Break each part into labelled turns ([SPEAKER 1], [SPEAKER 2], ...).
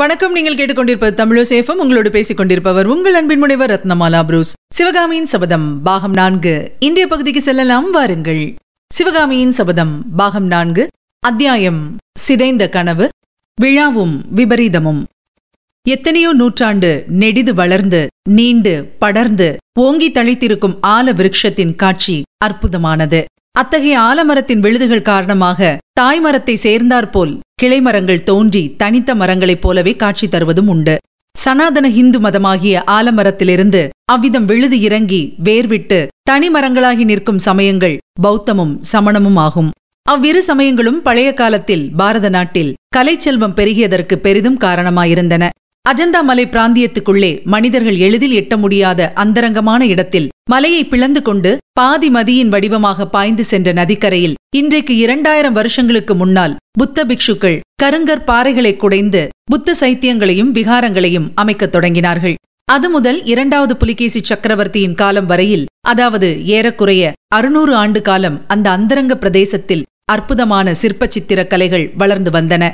[SPEAKER 1] வணக்கம் நீங்கள் கேட்டுக்கொண்டிருப்பது தமிழோ சேஃபம் உங்களோடு பேசிக் கொண்டிருப்பவர் உங்கள் அன்பின் முனைவர் ரத்னமாலா புரூஸ் சிவகாமியின் சபதம் பாகம் நான்கு இன்றைய பகுதிக்கு செல்லலாம் வாருங்கள் சிவகாமியின் சபதம் பாகம் நான்கு அத்தியாயம் சிதைந்த கனவு விழாவும் விபரீதமும் எத்தனையோ நூற்றாண்டு நெடிது வளர்ந்து நீண்டு படர்ந்து ஓங்கி தழைத்திருக்கும் ஆல விருட்சத்தின் காட்சி அற்புதமானது அத்தகைய ஆலமரத்தின் விழுதுகள் காரணமாக தாய்மரத்தை சேர்ந்தாற்போல் கிளைமரங்கள் தோன்றி தனித்த மரங்களைப் போலவே காட்சி தருவதும் உண்டு சனாதன ஹிந்து மதமாகிய ஆலமரத்திலிருந்து அவ்விதம் விழுது இறங்கி வேர்விட்டு தனி மரங்களாகி நிற்கும் சமயங்கள் பௌத்தமும் சமணமும் ஆகும் அவ்விரு சமயங்களும் பழைய காலத்தில் பாரத நாட்டில் கலைச்செல்வம் பெருகியதற்கு பெரிதும் காரணமாயிருந்தன அஜந்தா மலை பிராந்தியத்துக்குள்ளே மனிதர்கள் எளிதில் எட்ட முடியாத அந்தரங்கமான இடத்தில் மலையை பிளந்து கொண்டு பாதி மதியின் வடிவமாக பாய்ந்து சென்ற நதிக்கரையில் இன்றைக்கு இரண்டாயிரம் வருஷங்களுக்கு முன்னால் புத்த பிக்ஷுக்கள் கருங்கற் பாறைகளை குடைந்து புத்த சைத்தியங்களையும் விகாரங்களையும் அமைக்கத் தொடங்கினார்கள் அது முதல் இரண்டாவது புலிகேசி சக்கரவர்த்தியின் காலம் வரையில் அதாவது ஏறக்குறைய அறுநூறு ஆண்டு காலம் அந்த அந்தரங்க பிரதேசத்தில் அற்புதமான சிற்ப சித்திரக் கலைகள் வளர்ந்து வந்தன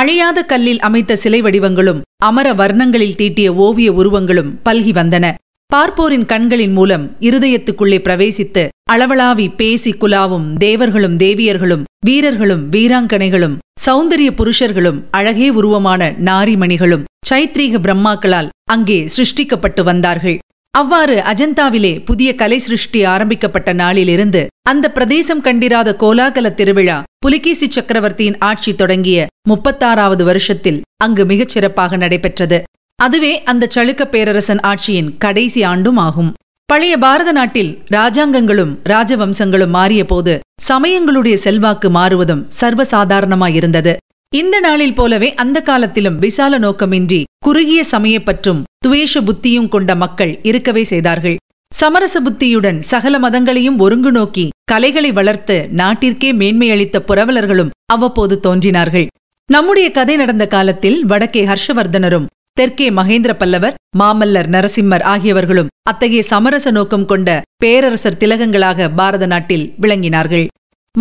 [SPEAKER 1] அழியாத கல்லில் அமைத்த சிலை வடிவங்களும் அமர வர்ணங்களில் தீட்டிய ஓவிய உருவங்களும் பல்கி வந்தன பார்ப்போரின் கண்களின் மூலம் இருதயத்துக்குள்ளே பிரவேசித்து அளவளாவி பேசி குலாவும் தேவர்களும் தேவியர்களும் வீரர்களும் வீராங்கனைகளும் சௌந்தரிய புருஷர்களும் அழகே உருவமான நாரிமணிகளும் சைத்ரீக பிரம்மாக்களால் அங்கே சிருஷ்டிக்கப்பட்டு வந்தார்கள் அவ்வாறு அஜந்தாவிலே புதிய கலை சிருஷ்டி ஆரம்பிக்கப்பட்ட நாளிலிருந்து அந்த பிரதேசம் கண்டிராத கோலாகல திருவிழா புலிகேசி சக்கரவர்த்தியின் ஆட்சி தொடங்கிய முப்பத்தாறாவது வருஷத்தில் அங்கு மிகச் சிறப்பாக நடைபெற்றது அதுவே அந்த சளுக்க பேரரசன் ஆட்சியின் கடைசி ஆண்டும் ஆகும் பழைய பாரத நாட்டில் ராஜாங்கங்களும் ராஜவம்சங்களும் மாறிய போது சமயங்களுடைய செல்வாக்கு மாறுவதும் சர்வசாதாரணமாயிருந்தது இந்த நாளில் போலவே அந்த காலத்திலும் விசால நோக்கமின்றி குறுகிய சமயப்பற்றும் துவேஷ புத்தியும் கொண்ட மக்கள் இருக்கவே செய்தார்கள் சமரச புத்தியுடன் சகல மதங்களையும் ஒருங்கு நோக்கி கலைகளை வளர்த்து நாட்டிற்கே மேன்மையளித்த புரவலர்களும் அவ்வப்போது தோன்றினார்கள் நம்முடைய கதை நடந்த காலத்தில் வடக்கே ஹர்ஷவர்தனரும் தெற்கே மகேந்திர பல்லவர் மாமல்லர் நரசிம்மர் ஆகியவர்களும் அத்தகைய சமரச நோக்கம் கொண்ட பேரரசர் திலகங்களாக பாரத நாட்டில் விளங்கினார்கள்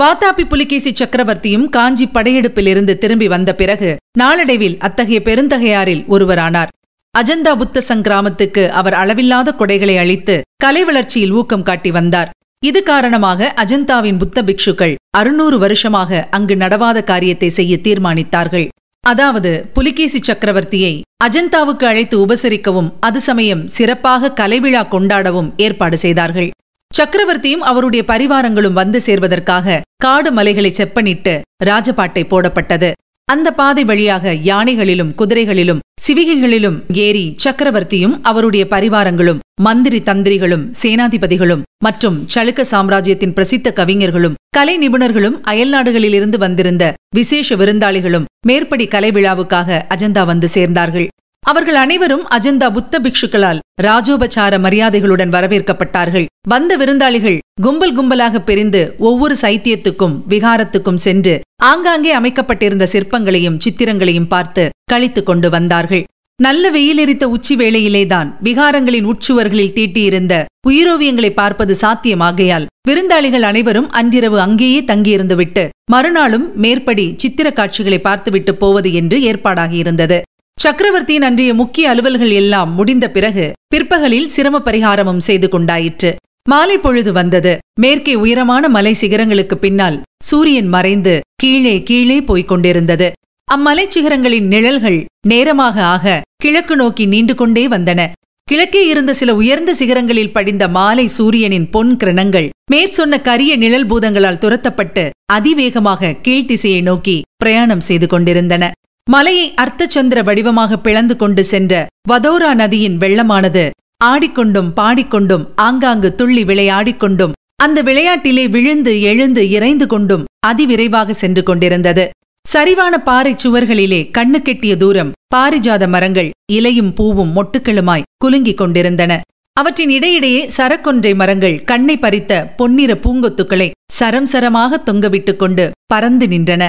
[SPEAKER 1] வாத்தாபி புலிகேசி சக்கரவர்த்தியும் காஞ்சி படையெடுப்பிலிருந்து திரும்பி வந்த பிறகு நாளடைவில் அத்தகைய பெருந்தகையாரில் ஒருவரானார் அஜந்தா புத்த சங்கிராமத்துக்கு அவர் அளவில்லாத கொடைகளை அளித்து கலை வளர்ச்சியில் ஊக்கம் காட்டி வந்தார் இது காரணமாக அஜந்தாவின் புத்த பிக்ஷுக்கள் அறுநூறு வருஷமாக அங்கு நடவாத காரியத்தை செய்ய தீர்மானித்தார்கள் அதாவது புலிகேசி சக்கரவர்த்தியை அஜந்தாவுக்கு அழைத்து உபசரிக்கவும் அது சமயம் சிறப்பாக கலைவிழா கொண்டாடவும் ஏற்பாடு செய்தார்கள் சக்கரவர்த்தியும் அவருடைய பரிவாரங்களும் வந்து சேர்வதற்காக காடு மலைகளை செப்பனிட்டு ராஜபாட்டை போடப்பட்டது அந்த பாதை வழியாக யானைகளிலும் குதிரைகளிலும் சிவிகைகளிலும் ஏறி சக்கரவர்த்தியும் அவருடைய பரிவாரங்களும் மந்திரி தந்திரிகளும் சேனாதிபதிகளும் மற்றும் சளுக்க சாம்ராஜ்யத்தின் பிரசித்த கவிஞர்களும் கலை நிபுணர்களும் அயல் நாடுகளிலிருந்து வந்திருந்த விசேஷ விருந்தாளிகளும் மேற்படி கலை விழாவுக்காக அஜந்தா வந்து சேர்ந்தார்கள் அவர்கள் அனைவரும் அஜந்தா புத்த பிக்ஷுக்களால் ராஜோபச்சார மரியாதைகளுடன் வரவேற்கப்பட்டார்கள் வந்த விருந்தாளிகள் கும்பல் கும்பலாக பிரிந்து ஒவ்வொரு சைத்தியத்துக்கும் விகாரத்துக்கும் சென்று ஆங்காங்கே அமைக்கப்பட்டிருந்த சிற்பங்களையும் சித்திரங்களையும் பார்த்து கழித்துக் கொண்டு வந்தார்கள் நல்ல வெயிலெரித்த உச்சி வேளையிலேதான் விகாரங்களின் உட்சுவர்களில் தீட்டியிருந்த உயிரோவியங்களை பார்ப்பது சாத்தியமாகையால் விருந்தாளிகள் அனைவரும் அன்றிரவு அங்கேயே தங்கியிருந்துவிட்டு மறுநாளும் மேற்படி சித்திர காட்சிகளை பார்த்துவிட்டு போவது என்று ஏற்பாடாகியிருந்தது சக்கரவர்த்தியின் அன்றைய முக்கிய அலுவல்கள் எல்லாம் முடிந்த பிறகு பிற்பகலில் சிரம பரிகாரமும் செய்து கொண்டாயிற்று மாலை பொழுது வந்தது மேற்கே உயரமான மலை சிகரங்களுக்கு பின்னால் சூரியன் மறைந்து கீழே கீழே போய்க் கொண்டிருந்தது அம்மலை சிகரங்களின் நிழல்கள் நேரமாக ஆக கிழக்கு நோக்கி நீண்டு கொண்டே வந்தன கிழக்கே இருந்த சில உயர்ந்த சிகரங்களில் படிந்த மாலை சூரியனின் பொன் கிரணங்கள் மேற்சொன்ன கரிய நிழல் பூதங்களால் துரத்தப்பட்டு அதிவேகமாக கீழ்த்திசையை நோக்கி பிரயாணம் செய்து கொண்டிருந்தன மலையை அர்த்தச்சந்திர வடிவமாக பிளந்து கொண்டு சென்ற வதோரா நதியின் வெள்ளமானது ஆடிக்கொண்டும் பாடிக்கொண்டும் ஆங்காங்கு துள்ளி விளையாடிக்கொண்டும் அந்த விளையாட்டிலே விழுந்து எழுந்து இறைந்து கொண்டும் அதிவிரைவாக சென்று கொண்டிருந்தது சரிவான பாறை சுவர்களிலே கண்ணு கெட்டிய தூரம் பாரிஜாத மரங்கள் இலையும் பூவும் மொட்டுக்களுமாய் குலுங்கிக் கொண்டிருந்தன அவற்றின் இடையிடையே சரக்கொன்றை மரங்கள் கண்ணை பறித்த பொன்னிற பூங்கொத்துக்களை சரம் சரமாக தொங்கவிட்டுக் கொண்டு பறந்து நின்றன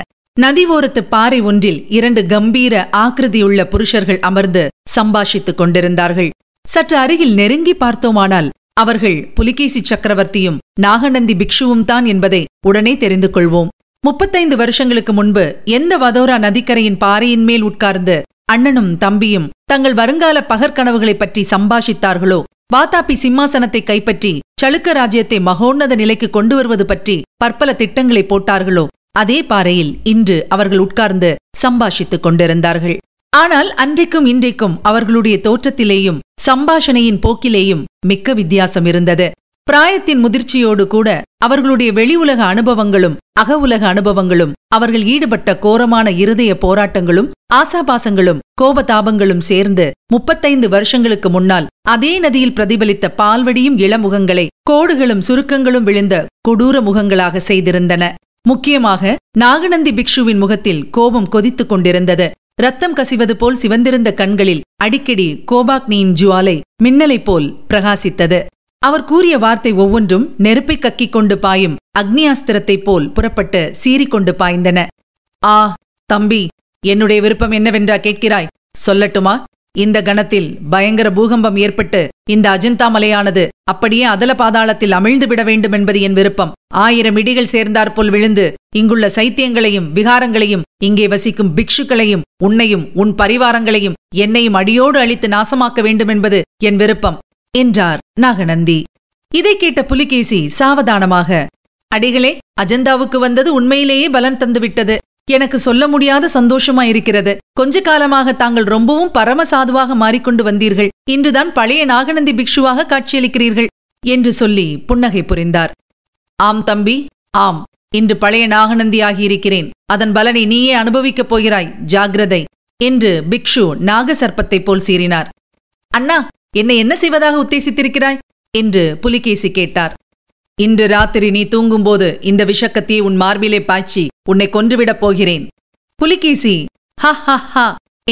[SPEAKER 1] நதி ஓரத்து பாறை ஒன்றில் இரண்டு கம்பீர ஆக்கிருதியுள்ள புருஷர்கள் அமர்ந்து சம்பாஷித்துக் கொண்டிருந்தார்கள் சற்று அருகில் நெருங்கி பார்த்தோமானால் அவர்கள் புலிகேசி சக்கரவர்த்தியும் நாகநந்தி பிக்ஷுவும் தான் என்பதை உடனே தெரிந்து கொள்வோம் முப்பத்தைந்து வருஷங்களுக்கு முன்பு எந்த வதோரா நதிக்கரையின் பாறையின் மேல் உட்கார்ந்து அண்ணனும் தம்பியும் தங்கள் வருங்கால பகற்கனவுகளை பற்றி சம்பாஷித்தார்களோ வாத்தாப்பி சிம்மாசனத்தை கைப்பற்றி சளுக்க ராஜ்யத்தை மகோன்னத நிலைக்கு கொண்டு வருவது பற்றி பற்பல திட்டங்களை போட்டார்களோ அதே பாறையில் இன்று அவர்கள் உட்கார்ந்து சம்பாஷித்துக் கொண்டிருந்தார்கள் ஆனால் அன்றைக்கும் இன்றைக்கும் அவர்களுடைய தோற்றத்திலேயும் சம்பாஷணையின் போக்கிலேயும் மிக்க வித்தியாசம் இருந்தது பிராயத்தின் முதிர்ச்சியோடு கூட அவர்களுடைய வெளி உலக அனுபவங்களும் அக உலக அனுபவங்களும் அவர்கள் ஈடுபட்ட கோரமான இருதய போராட்டங்களும் ஆசாபாசங்களும் கோபதாபங்களும் சேர்ந்து முப்பத்தைந்து வருஷங்களுக்கு முன்னால் அதே நதியில் பிரதிபலித்த பால்வடியும் இளமுகங்களை கோடுகளும் சுருக்கங்களும் விழுந்த கொடூர முகங்களாக செய்திருந்தன முக்கியமாக நாகநந்தி பிக்ஷுவின் முகத்தில் கோபம் கொதித்துக் கொண்டிருந்தது ரத்தம் கசிவது போல் சிவந்திருந்த கண்களில் அடிக்கடி கோபாக்னியின் ஜுவாலை மின்னலைப் போல் பிரகாசித்தது அவர் கூறிய வார்த்தை ஒவ்வொன்றும் நெருப்பை கக்கிக் கொண்டு பாயும் அக்னியாஸ்திரத்தைப் போல் புறப்பட்டு சீறிக்கொண்டு பாய்ந்தன ஆ தம்பி என்னுடைய விருப்பம் என்னவென்றா கேட்கிறாய் சொல்லட்டுமா இந்த கணத்தில் பயங்கர பூகம்பம் ஏற்பட்டு இந்த அஜந்தா மலையானது அப்படியே அதல பாதாளத்தில் அமிழ்ந்து விட வேண்டும் என்பது என் விருப்பம் ஆயிரம் இடிகள் சேர்ந்தாற்போல் விழுந்து இங்குள்ள சைத்தியங்களையும் விகாரங்களையும் இங்கே வசிக்கும் பிக்ஷுக்களையும் உன்னையும் உன் பரிவாரங்களையும் என்னையும் அடியோடு அழித்து நாசமாக்க வேண்டும் என்பது என் விருப்பம் என்றார் நாகநந்தி இதை கேட்ட புலிகேசி சாவதானமாக அடிகளே அஜந்தாவுக்கு வந்தது உண்மையிலேயே பலன் தந்துவிட்டது எனக்கு சொல்ல முடியாத சந்தோஷமா இருக்கிறது கொஞ்ச காலமாக தாங்கள் ரொம்பவும் பரம சாதுவாக மாறிக்கொண்டு வந்தீர்கள் இன்றுதான் பழைய நாகநந்தி பிக்ஷுவாக காட்சியளிக்கிறீர்கள் என்று சொல்லி புன்னகை புரிந்தார் ஆம் தம்பி ஆம் இன்று பழைய நாகநந்தியாகியிருக்கிறேன் அதன் பலனை நீயே அனுபவிக்கப் போகிறாய் ஜாகிரதை என்று பிக்ஷு நாக சர்ப்பத்தை போல் சீறினார் அண்ணா என்னை என்ன செய்வதாக உத்தேசித்திருக்கிறாய் என்று புலிகேசி கேட்டார் இன்று ராத்திரி நீ தூங்கும்போது இந்த விஷக்கத்தை உன் மார்பிலே பாய்ச்சி உன்னை கொன்றுவிடப் போகிறேன் புலிகேசி ஹ ஹ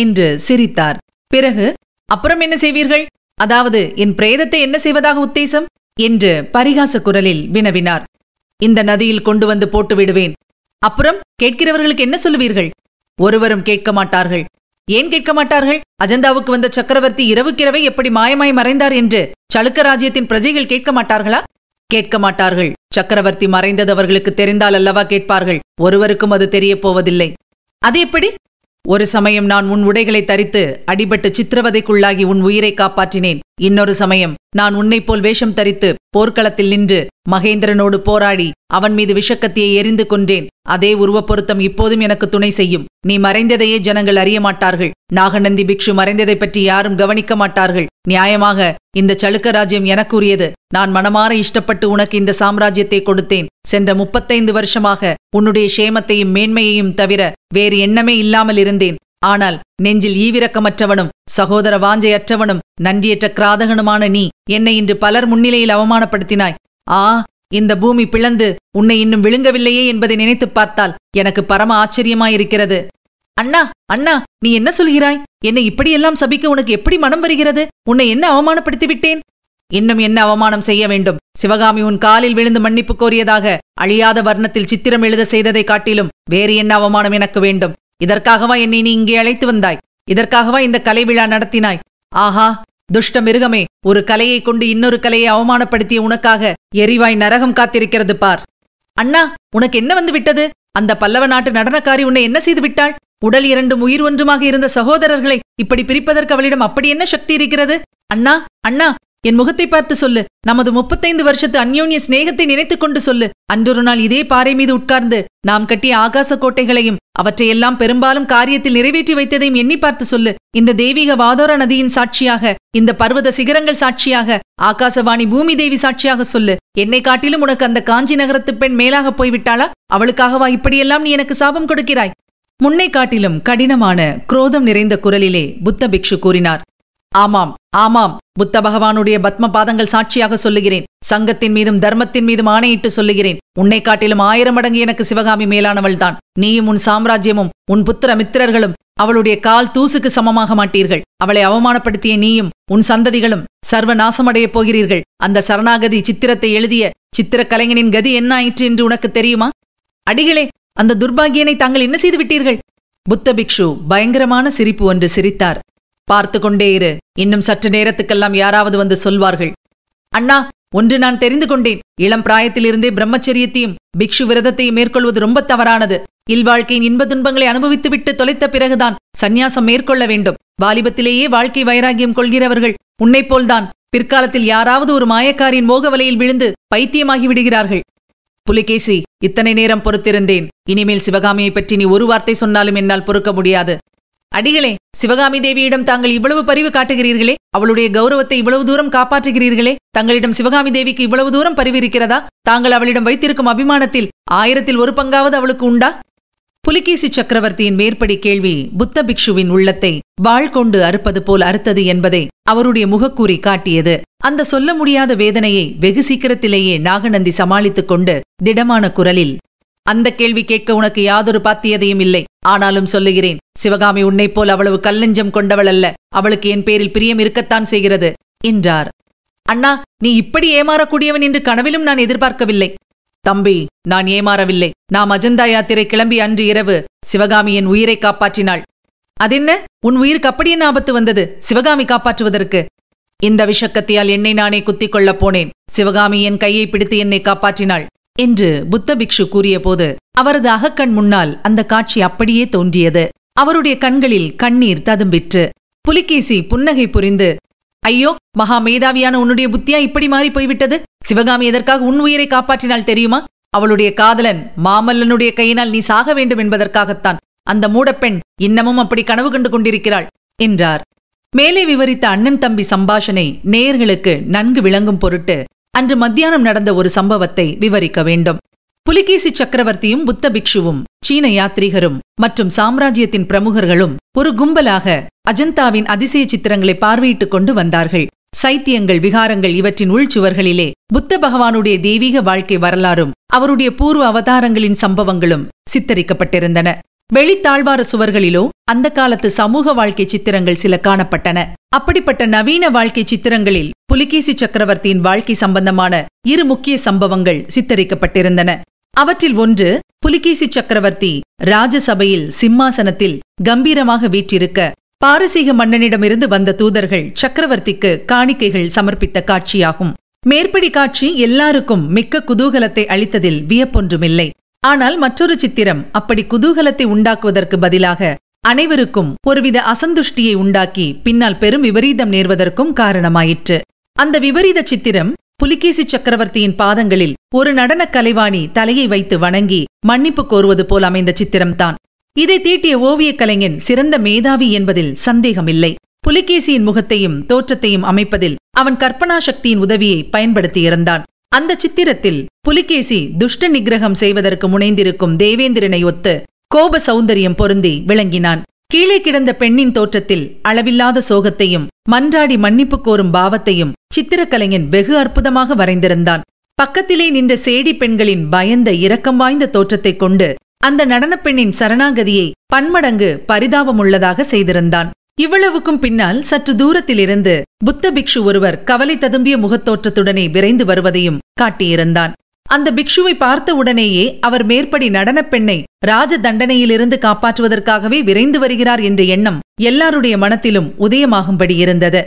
[SPEAKER 1] என்று சிரித்தார் பிறகு அப்புறம் என்ன செய்வீர்கள் அதாவது என் பிரேதத்தை என்ன செய்வதாக உத்தேசம் என்று பரிகாச குரலில் வினவினார் இந்த நதியில் கொண்டு வந்து போட்டு விடுவேன் அப்புறம் கேட்கிறவர்களுக்கு என்ன சொல்லுவீர்கள் ஒருவரும் கேட்க மாட்டார்கள் ஏன் கேட்க மாட்டார்கள் அஜந்தாவுக்கு வந்த சக்கரவர்த்தி இரவுக்கிரவை எப்படி மாயமாய் மறைந்தார் என்று சளுக்க ராஜ்யத்தின் பிரஜைகள் கேட்க மாட்டார்களா கேட்க மாட்டார்கள் சக்கரவர்த்தி மறைந்தது அவர்களுக்கு தெரிந்தால் அல்லவா கேட்பார்கள் ஒருவருக்கும் அது தெரிய போவதில்லை அது எப்படி ஒரு சமயம் நான் உன் உடைகளை தரித்து அடிபட்டு சித்திரவதைக்குள்ளாகி உன் உயிரை காப்பாற்றினேன் இன்னொரு சமயம் நான் உன்னைப் போல் வேஷம் தரித்து போர்க்களத்தில் நின்று மகேந்திரனோடு போராடி அவன் மீது விஷக்கத்தியை எரிந்து கொன்றேன் அதே உருவப் பொருத்தம் இப்போதும் எனக்கு துணை செய்யும் நீ மறைந்ததையே ஜனங்கள் அறிய மாட்டார்கள் நாகநந்தி பிக்ஷு மறைந்ததை பற்றி யாரும் கவனிக்க மாட்டார்கள் நியாயமாக இந்த சளுக்க ராஜ்யம் எனக்குரியது நான் மனமாற இஷ்டப்பட்டு உனக்கு இந்த சாம்ராஜ்யத்தை கொடுத்தேன் சென்ற முப்பத்தைந்து வருஷமாக உன்னுடைய சேமத்தையும் மேன்மையையும் தவிர வேறு எண்ணமே இல்லாமல் இருந்தேன் ஆனால் நெஞ்சில் ஈவிரக்கமற்றவனும் சகோதர வாஞ்சையற்றவனும் நன்றியற்ற கிராதகனுமான நீ என்னை இன்று பலர் முன்னிலையில் அவமானப்படுத்தினாய் ஆ இந்த பூமி பிளந்து உன்னை இன்னும் விழுங்கவில்லையே என்பதை நினைத்துப் பார்த்தால் எனக்கு பரம ஆச்சரியமாயிருக்கிறது அண்ணா அண்ணா நீ என்ன சொல்கிறாய் என்னை இப்படியெல்லாம் சபிக்க உனக்கு எப்படி மனம் வருகிறது உன்னை என்ன அவமானப்படுத்தி விட்டேன் இன்னும் என்ன அவமானம் செய்ய வேண்டும் சிவகாமி உன் காலில் விழுந்து மன்னிப்பு கோரியதாக அழியாத வர்ணத்தில் சித்திரம் எழுத செய்ததை காட்டிலும் வேறு என்ன அவமானம் எனக்கு வேண்டும் இதற்காகவா என்னை நீ இங்கே அழைத்து வந்தாய் இதற்காகவா இந்த கலை விழா நடத்தினாய் ஆஹா துஷ்ட மிருகமே ஒரு கலையை கொண்டு இன்னொரு கலையை அவமானப்படுத்திய உனக்காக எரிவாய் நரகம் காத்திருக்கிறது பார் அண்ணா உனக்கு என்ன வந்து விட்டது அந்த பல்லவ நாட்டு நடனக்காரி உன்னை என்ன செய்து விட்டாள் உடல் இரண்டும் உயிர் ஒன்றுமாக இருந்த சகோதரர்களை இப்படி பிரிப்பதற்கு அவளிடம் அப்படி என்ன சக்தி இருக்கிறது அண்ணா அண்ணா என் முகத்தை பார்த்து சொல்லு நமது முப்பத்தைந்து வருஷத்து அந்யோன்ய சிநேகத்தை நினைத்துக் கொண்டு சொல்லு அன்றொரு நாள் இதே பாறை மீது உட்கார்ந்து நாம் கட்டிய ஆகாச கோட்டைகளையும் அவற்றையெல்லாம் பெரும்பாலும் காரியத்தில் நிறைவேற்றி வைத்ததையும் எண்ணி பார்த்து சொல்லு இந்த தெய்வீக வாதோர நதியின் சாட்சியாக இந்த பர்வத சிகரங்கள் சாட்சியாக ஆகாசவாணி பூமி தேவி சாட்சியாக சொல்லு என்னை காட்டிலும் உனக்கு அந்த காஞ்சி நகரத்து பெண் மேலாக போய்விட்டாளா அவளுக்காகவா இப்படியெல்லாம் நீ எனக்கு சாபம் கொடுக்கிறாய் முன்னை காட்டிலும் கடினமான குரோதம் நிறைந்த குரலிலே புத்த பிக்ஷு கூறினார் ஆமாம் ஆமாம் புத்த பகவானுடைய பத்ம பாதங்கள் சாட்சியாக சொல்லுகிறேன் சங்கத்தின் மீதும் தர்மத்தின் மீதும் ஆணையிட்டு சொல்லுகிறேன் உன்னை காட்டிலும் ஆயிரம் மடங்கு எனக்கு சிவகாமி மேலானவள்தான் நீயும் உன் சாம்ராஜ்யமும் உன் புத்திர மித்திரர்களும் அவளுடைய கால் தூசுக்கு சமமாக மாட்டீர்கள் அவளை அவமானப்படுத்திய நீயும் உன் சந்ததிகளும் சர்வ நாசமடையப் போகிறீர்கள் அந்த சரணாகதி சித்திரத்தை எழுதிய சித்திர கலைஞனின் கதி என்ன ஆயிற்று என்று உனக்கு தெரியுமா அடிகளே அந்த துர்பாகியனை தாங்கள் என்ன செய்து விட்டீர்கள் புத்த பிக்ஷு பயங்கரமான சிரிப்பு ஒன்று சிரித்தார் பார்த்து கொண்டே இரு இன்னும் சற்று நேரத்துக்கெல்லாம் யாராவது வந்து சொல்வார்கள் அண்ணா ஒன்று நான் தெரிந்து கொண்டேன் இளம் பிராயத்திலிருந்தே பிரம்மச்சரியத்தையும் பிக்ஷு விரதத்தையும் மேற்கொள்வது ரொம்ப தவறானது இல்வாழ்க்கையின் இன்ப துன்பங்களை அனுபவித்துவிட்டு தொலைத்த பிறகுதான் சந்நியாசம் மேற்கொள்ள வேண்டும் வாலிபத்திலேயே வாழ்க்கை வைராகியம் கொள்கிறவர்கள் போல்தான் பிற்காலத்தில் யாராவது ஒரு மாயக்காரின் மோக வலையில் விழுந்து பைத்தியமாகி விடுகிறார்கள் புலிகேசி இத்தனை நேரம் பொறுத்திருந்தேன் இனிமேல் சிவகாமியை பற்றி நீ ஒரு வார்த்தை சொன்னாலும் என்னால் பொறுக்க முடியாது அடிகளே சிவகாமி தேவியிடம் தாங்கள் இவ்வளவு பரிவு காட்டுகிறீர்களே அவளுடைய கௌரவத்தை இவ்வளவு தூரம் காப்பாற்றுகிறீர்களே தங்களிடம் சிவகாமி தேவிக்கு இவ்வளவு தூரம் பரிவு இருக்கிறதா தாங்கள் அவளிடம் வைத்திருக்கும் அபிமானத்தில் ஆயிரத்தில் ஒரு பங்காவது அவளுக்கு உண்டா புலிகேசி சக்கரவர்த்தியின் மேற்படி கேள்வி புத்த பிக்ஷுவின் உள்ளத்தை வாழ் கொண்டு அறுப்பது போல் அறுத்தது என்பதை அவருடைய முகக்கூறி காட்டியது அந்த சொல்ல முடியாத வேதனையை வெகு சீக்கிரத்திலேயே நாகநந்தி சமாளித்துக் கொண்டு திடமான குரலில் அந்த கேள்வி கேட்க உனக்கு யாதொரு பாத்தியதையும் இல்லை ஆனாலும் சொல்லுகிறேன் சிவகாமி உன்னைப் போல் அவ்வளவு கல்லஞ்சம் கொண்டவள் அல்ல அவளுக்கு என் பேரில் பிரியம் இருக்கத்தான் செய்கிறது என்றார் அண்ணா நீ இப்படி ஏமாறக்கூடியவன் என்று கனவிலும் நான் எதிர்பார்க்கவில்லை தம்பி நான் ஏமாறவில்லை நாம் அஜந்தா யாத்திரை கிளம்பி அன்று இரவு சிவகாமியின் உயிரை காப்பாற்றினாள் அதென்ன உன் உயிருக்கு அப்படி என்ன ஆபத்து வந்தது சிவகாமி காப்பாற்றுவதற்கு இந்த விஷக்கத்தியால் என்னை நானே குத்திக் கொள்ளப் போனேன் சிவகாமி என் கையை பிடித்து என்னை காப்பாற்றினாள் என்று புத்த பிக்ஷு கூறியபோது அவரது அகக்கண் முன்னால் அந்த காட்சி அப்படியே தோன்றியது அவருடைய கண்களில் கண்ணீர் ததும்பிற்று புலிகேசி புன்னகை புரிந்து ஐயோ மகா மேதாவியான உன்னுடைய புத்தியா இப்படி மாறி போய்விட்டது சிவகாமி எதற்காக உன் உயிரை காப்பாற்றினால் தெரியுமா அவளுடைய காதலன் மாமல்லனுடைய கையினால் நீ சாக வேண்டும் என்பதற்காகத்தான் அந்த மூடப்பெண் இன்னமும் அப்படி கனவு கண்டு கொண்டிருக்கிறாள் என்றார் மேலே விவரித்த அண்ணன் தம்பி சம்பாஷனை நேயர்களுக்கு நன்கு விளங்கும் பொருட்டு அன்று மத்தியானம் நடந்த ஒரு சம்பவத்தை விவரிக்க வேண்டும் புலிகேசி சக்கரவர்த்தியும் புத்த பிக்ஷுவும் சீன யாத்ரீகரும் மற்றும் சாம்ராஜ்யத்தின் பிரமுகர்களும் ஒரு கும்பலாக அஜந்தாவின் அதிசய சித்திரங்களை பார்வையிட்டுக் கொண்டு வந்தார்கள் சைத்தியங்கள் விகாரங்கள் இவற்றின் உள்சுவர்களிலே புத்த பகவானுடைய தெய்வீக வாழ்க்கை வரலாறும் அவருடைய பூர்வ அவதாரங்களின் சம்பவங்களும் சித்தரிக்கப்பட்டிருந்தன வெளித்தாழ்வார சுவர்களிலோ அந்த காலத்து சமூக வாழ்க்கை சித்திரங்கள் சில காணப்பட்டன அப்படிப்பட்ட நவீன வாழ்க்கை சித்திரங்களில் புலிகேசி சக்கரவர்த்தியின் வாழ்க்கை சம்பந்தமான இரு முக்கிய சம்பவங்கள் சித்தரிக்கப்பட்டிருந்தன அவற்றில் ஒன்று புலிகேசி சக்கரவர்த்தி ராஜசபையில் சிம்மாசனத்தில் கம்பீரமாக வீற்றிருக்க பாரசீக மன்னனிடமிருந்து வந்த தூதர்கள் சக்கரவர்த்திக்கு காணிக்கைகள் சமர்ப்பித்த காட்சியாகும் மேற்படி காட்சி எல்லாருக்கும் மிக்க குதூகலத்தை அளித்ததில் வியப்பொன்றுமில்லை ஆனால் மற்றொரு சித்திரம் அப்படி குதூகலத்தை உண்டாக்குவதற்கு பதிலாக அனைவருக்கும் ஒருவித அசந்துஷ்டியை உண்டாக்கி பின்னால் பெரும் விபரீதம் நேர்வதற்கும் காரணமாயிற்று அந்த விபரீத சித்திரம் புலிகேசி சக்கரவர்த்தியின் பாதங்களில் ஒரு நடனக் கலைவாணி தலையை வைத்து வணங்கி மன்னிப்பு கோருவது போல் அமைந்த சித்திரம்தான் இதை தீட்டிய ஓவியக் கலைஞன் சிறந்த மேதாவி என்பதில் சந்தேகமில்லை புலிகேசியின் முகத்தையும் தோற்றத்தையும் அமைப்பதில் அவன் கற்பனா சக்தியின் உதவியை பயன்படுத்தியிருந்தான் அந்த சித்திரத்தில் புலிகேசி துஷ்ட நிகிரகம் செய்வதற்கு முனைந்திருக்கும் தேவேந்திரனை ஒத்து கோப சௌந்தரியம் பொருந்தி விளங்கினான் கீழே கிடந்த பெண்ணின் தோற்றத்தில் அளவில்லாத சோகத்தையும் மன்றாடி மன்னிப்பு கோரும் பாவத்தையும் சித்திரக்கலைஞன் வெகு அற்புதமாக வரைந்திருந்தான் பக்கத்திலே நின்ற சேடி பெண்களின் பயந்த இரக்கம் வாய்ந்த தோற்றத்தைக் கொண்டு அந்த நடனப் பெண்ணின் சரணாகதியை பன்மடங்கு பரிதாபமுள்ளதாக செய்திருந்தான் இவ்வளவுக்கும் பின்னால் சற்று தூரத்திலிருந்து புத்த பிக்ஷு ஒருவர் கவலை ததும்பிய முகத்தோற்றத்துடனே விரைந்து வருவதையும் காட்டியிருந்தான் அந்த பிக்ஷுவை பார்த்த உடனேயே அவர் மேற்படி நடனப் பெண்ணை ராஜ தண்டனையிலிருந்து காப்பாற்றுவதற்காகவே விரைந்து வருகிறார் என்ற எண்ணம் எல்லாருடைய மனத்திலும் உதயமாகும்படி இருந்தது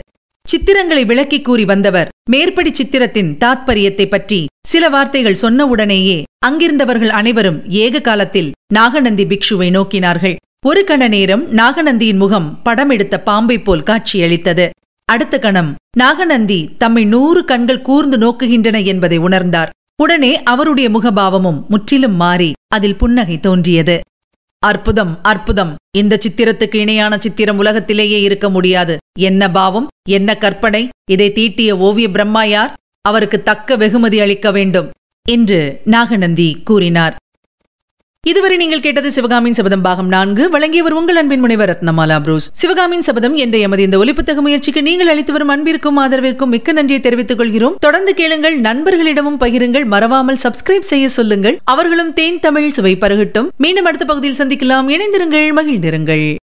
[SPEAKER 1] சித்திரங்களை விளக்கிக் கூறி வந்தவர் மேற்படி சித்திரத்தின் தாத்பரியத்தை பற்றி சில வார்த்தைகள் சொன்னவுடனேயே அங்கிருந்தவர்கள் அனைவரும் ஏக காலத்தில் நாகநந்தி பிக்ஷுவை நோக்கினார்கள் ஒரு கண நேரம் நாகநந்தியின் முகம் படம் எடுத்த பாம்பை போல் காட்சியளித்தது அடுத்த கணம் நாகநந்தி தம்மை நூறு கண்கள் கூர்ந்து நோக்குகின்றன என்பதை உணர்ந்தார் உடனே அவருடைய முகபாவமும் முற்றிலும் மாறி அதில் புன்னகை தோன்றியது அற்புதம் அற்புதம் இந்த சித்திரத்துக்கு இணையான சித்திரம் உலகத்திலேயே இருக்க முடியாது என்ன பாவம் என்ன கற்பனை இதை தீட்டிய ஓவிய பிரம்மா யார் அவருக்கு தக்க வெகுமதி அளிக்க வேண்டும் என்று நாகநந்தி கூறினார் இதுவரை நீங்கள் கேட்டது சிவகாமியின் சபதம் பாகம் நான்கு வழங்கியவர் உங்கள் அன்பின் முனைவர் ரத்னமாலா புரூஸ் சிவகாமியின் சபதம் என்ற எமது இந்த ஒலிப்புத்தக முயற்சிக்கு நீங்கள் அளித்து வரும் அன்பிற்கும் ஆதரவிற்கும் மிக்க நன்றியை தெரிவித்துக் கொள்கிறோம் தொடர்ந்து கேளுங்கள் நண்பர்களிடமும் பகிருங்கள் மறவாமல் சப்ஸ்கிரைப் செய்ய சொல்லுங்கள் அவர்களும் தேன் தமிழ் சுவை பருகட்டும் மீண்டும் அடுத்த பகுதியில் சந்திக்கலாம் இணைந்திருங்கள் மகிழ்ந்திருங்கள்